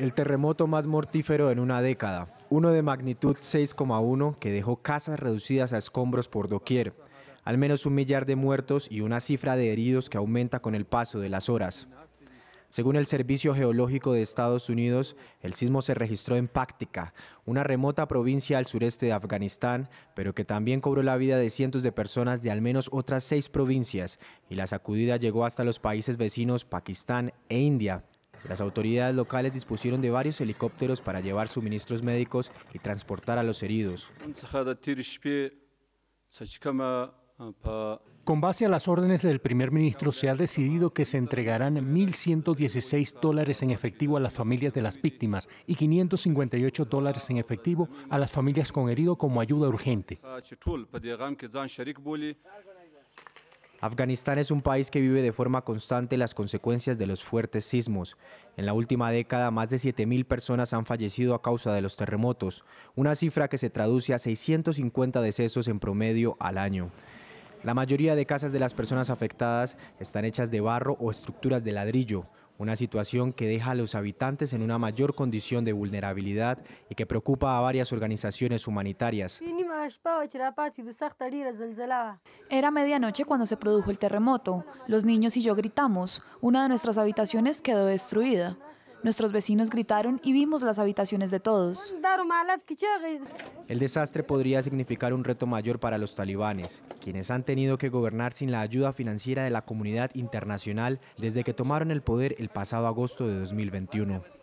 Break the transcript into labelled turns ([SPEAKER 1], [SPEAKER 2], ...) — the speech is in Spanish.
[SPEAKER 1] El terremoto más mortífero en una década, uno de magnitud 6,1 que dejó casas reducidas a escombros por doquier, al menos un millar de muertos y una cifra de heridos que aumenta con el paso de las horas. Según el Servicio Geológico de Estados Unidos, el sismo se registró en Páctica, una remota provincia al sureste de Afganistán, pero que también cobró la vida de cientos de personas de al menos otras seis provincias, y la sacudida llegó hasta los países vecinos Pakistán e India. Las autoridades locales dispusieron de varios helicópteros para llevar suministros médicos y transportar
[SPEAKER 2] a los heridos. Con base a las órdenes del primer ministro, se ha decidido que se entregarán 1.116 dólares en efectivo a las familias de las víctimas y 558 dólares en efectivo a las familias con herido como ayuda urgente.
[SPEAKER 1] Afganistán es un país que vive de forma constante las consecuencias de los fuertes sismos. En la última década, más de 7.000 personas han fallecido a causa de los terremotos, una cifra que se traduce a 650 decesos en promedio al año. La mayoría de casas de las personas afectadas están hechas de barro o estructuras de ladrillo, una situación que deja a los habitantes en una mayor condición de vulnerabilidad y que preocupa a varias organizaciones humanitarias.
[SPEAKER 3] Era medianoche cuando se produjo el terremoto. Los niños y yo gritamos. Una de nuestras habitaciones quedó destruida. Nuestros vecinos gritaron y vimos las habitaciones de todos.
[SPEAKER 1] El desastre podría significar un reto mayor para los talibanes, quienes han tenido que gobernar sin la ayuda financiera de la comunidad internacional desde que tomaron el poder el pasado agosto de 2021.